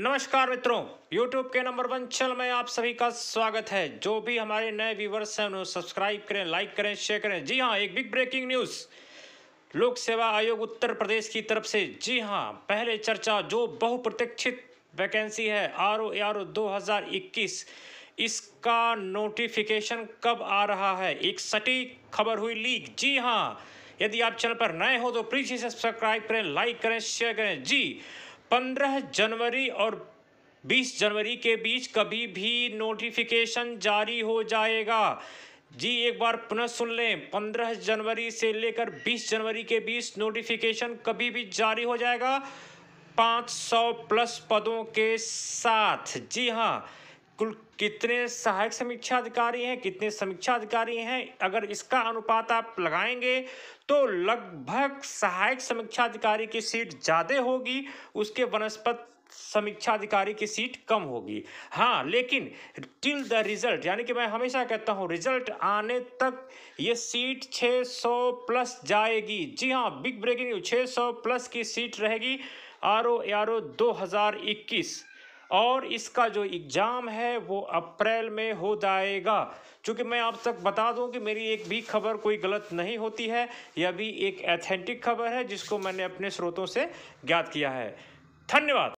नमस्कार मित्रों YouTube के नंबर वन चैनल में आप सभी का स्वागत है जो भी हमारे नए व्यूवर्स हैं उन्हें सब्सक्राइब करें लाइक करें शेयर करें जी हाँ एक बिग ब्रेकिंग न्यूज़ लोक सेवा आयोग उत्तर प्रदेश की तरफ से जी हाँ पहले चर्चा जो बहुप्रतीक्षित वैकेंसी है आर ओ आर ओ दो इसका नोटिफिकेशन कब आ रहा है एक सटीक खबर हुई लीक जी हाँ यदि आप चैनल पर नए हो तो प्लीज़ इसे सब्सक्राइब करें लाइक करें शेयर करें जी पंद्रह जनवरी और बीस जनवरी के बीच कभी भी नोटिफिकेशन जारी हो जाएगा जी एक बार पुनः सुन लें पंद्रह जनवरी से लेकर बीस जनवरी के बीच नोटिफिकेशन कभी भी जारी हो जाएगा पाँच सौ प्लस पदों के साथ जी हाँ कुल कितने सहायक समीक्षा अधिकारी हैं कितने समीक्षा अधिकारी हैं अगर इसका अनुपात आप लगाएंगे तो लगभग सहायक समीक्षा अधिकारी की सीट ज़्यादा होगी उसके वनस्पत समीक्षा अधिकारी की सीट कम होगी हाँ लेकिन टिल द रिजल्ट यानी कि मैं हमेशा कहता हूँ रिजल्ट आने तक ये सीट 600 प्लस जाएगी जी हाँ बिग ब्रेकिंग न्यूज 600 प्लस की सीट रहेगी आर ओ आर ओ दो और इसका जो एग्ज़ाम है वो अप्रैल में हो जाएगा चूँकि मैं आप तक बता दूं कि मेरी एक भी खबर कोई गलत नहीं होती है यह भी एक एथेंटिक खबर है जिसको मैंने अपने स्रोतों से ज्ञात किया है धन्यवाद